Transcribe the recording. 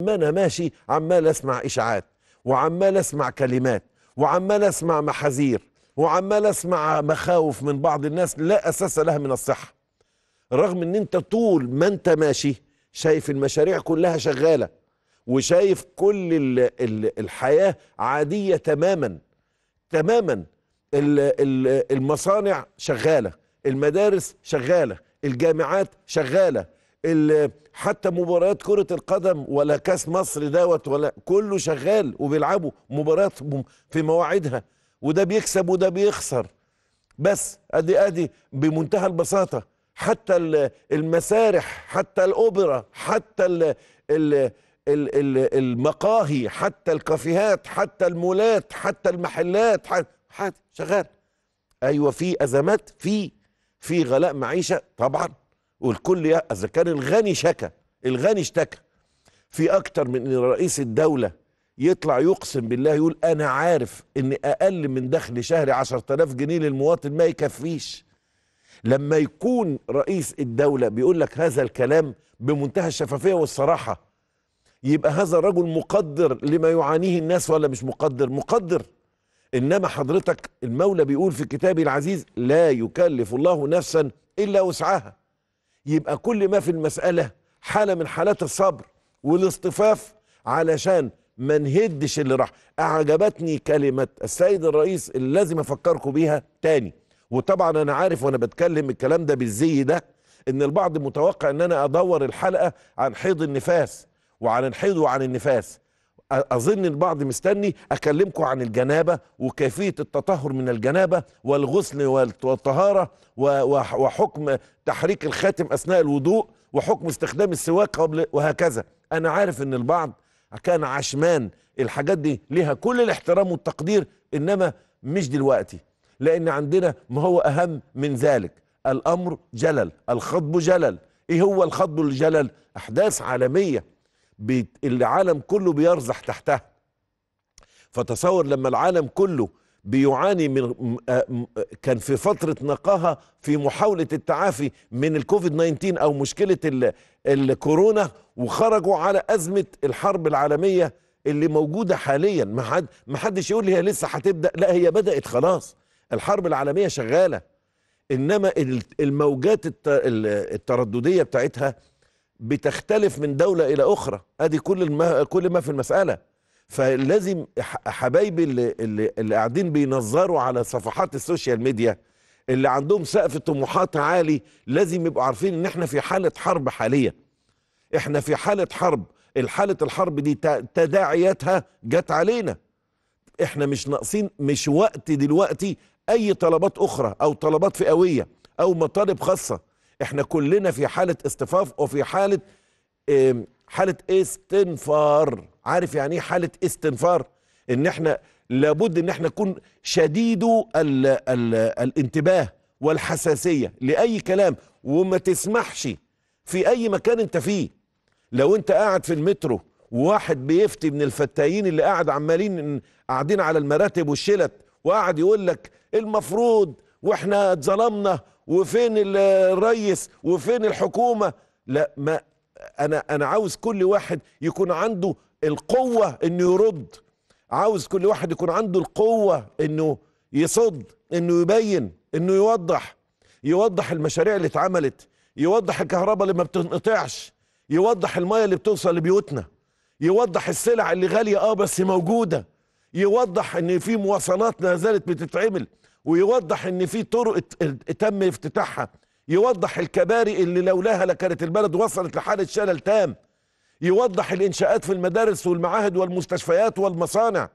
ما انا ماشي عمال اسمع اشاعات وعمال اسمع كلمات وعمال اسمع محاذير وعمال اسمع مخاوف من بعض الناس لا اساس لها من الصحه رغم ان انت طول ما انت ماشي شايف المشاريع كلها شغاله وشايف كل الحياه عاديه تماما تماما المصانع شغاله المدارس شغاله الجامعات شغاله حتى مباريات كرة القدم ولا كاس مصر دوت ولا كله شغال وبيلعبوا مباريات في مواعيدها وده بيكسب وده بيخسر بس ادي ادي بمنتهى البساطة حتى المسارح حتى الأوبرا حتى الـ الـ الـ المقاهي حتى الكافيهات حتى المولات حتى المحلات حتى, حتى شغال ايوه في ازمات في في غلاء معيشه طبعا والكل اذا كان الغني شكى الغني اشتكى في اكتر من ان رئيس الدوله يطلع يقسم بالله يقول انا عارف ان اقل من دخل شهري 10000 جنيه للمواطن ما يكفيش لما يكون رئيس الدوله بيقول لك هذا الكلام بمنتهى الشفافيه والصراحه يبقى هذا الرجل مقدر لما يعانيه الناس ولا مش مقدر مقدر انما حضرتك المولى بيقول في كتابه العزيز لا يكلف الله نفسا الا وسعها يبقى كل ما في المسألة حالة من حالات الصبر والاصطفاف علشان ما نهدش اللي راح أعجبتني كلمة السيد الرئيس اللي لازم أفكركم بيها تاني وطبعا أنا عارف وأنا بتكلم الكلام ده بالزي ده إن البعض متوقع إن أنا أدور الحلقة عن حيض النفاس وعن الحيض وعن النفاس اظن البعض مستني اكلمكم عن الجنابه وكيفيه التطهر من الجنابه والغسل والطهاره وحكم تحريك الخاتم اثناء الوضوء وحكم استخدام السواك قبل وهكذا انا عارف ان البعض كان عشمان الحاجات دي ليها كل الاحترام والتقدير انما مش دلوقتي لان عندنا ما هو اهم من ذلك الامر جلل الخطب جلل ايه هو الخطب الجلل احداث عالميه بيت العالم كله بيرزح تحتها فتصور لما العالم كله بيعاني من آه، كان في فترة نقاهة في محاولة التعافي من الكوفيد 19 أو مشكلة الكورونا وخرجوا على أزمة الحرب العالمية اللي موجودة حاليا ما حد ما حدش يقول لي هي لسه هتبدأ لا هي بدأت خلاص الحرب العالمية شغالة إنما الموجات الترددية بتاعتها بتختلف من دولة إلى أخرى أدي كل الم... كل ما في المسألة فلازم حبايبي اللي, اللي, اللي قاعدين بينظروا على صفحات السوشيال ميديا اللي عندهم سقف طموحات عالي لازم يبقوا عارفين ان احنا في حالة حرب حاليا احنا في حالة حرب الحالة الحرب دي تداعياتها جت علينا احنا مش ناقصين مش وقت دلوقتي اي طلبات اخرى او طلبات فئوية او مطالب خاصة احنا كلنا في حاله اصطفاف وفي حاله حاله استنفار عارف يعني ايه حاله استنفار ان احنا لابد ان احنا نكون شديد ال ال الانتباه والحساسيه لاي كلام وما تسمحش في اي مكان انت فيه لو انت قاعد في المترو وواحد بيفتي من الفتايين اللي قاعد عمالين قاعدين على المراتب والشلت وقاعد يقول لك المفروض واحنا اتظلمنا وفين الريس وفين الحكومة لا ما أنا أنا عاوز كل واحد يكون عنده القوة إنه يرد عاوز كل واحد يكون عنده القوة إنه يصد إنه يبين إنه يوضح يوضح المشاريع اللي اتعملت يوضح الكهرباء اللي ما بتنقطعش يوضح المية اللي بتوصل لبيوتنا يوضح السلع اللي غالية اه بس موجودة يوضح ان في مواصلات ما زالت بتتعمل ويوضح ان في طرق تم افتتاحها يوضح الكباري اللي لولاها لكانت البلد وصلت لحاله شلل تام يوضح الانشاءات في المدارس والمعاهد والمستشفيات والمصانع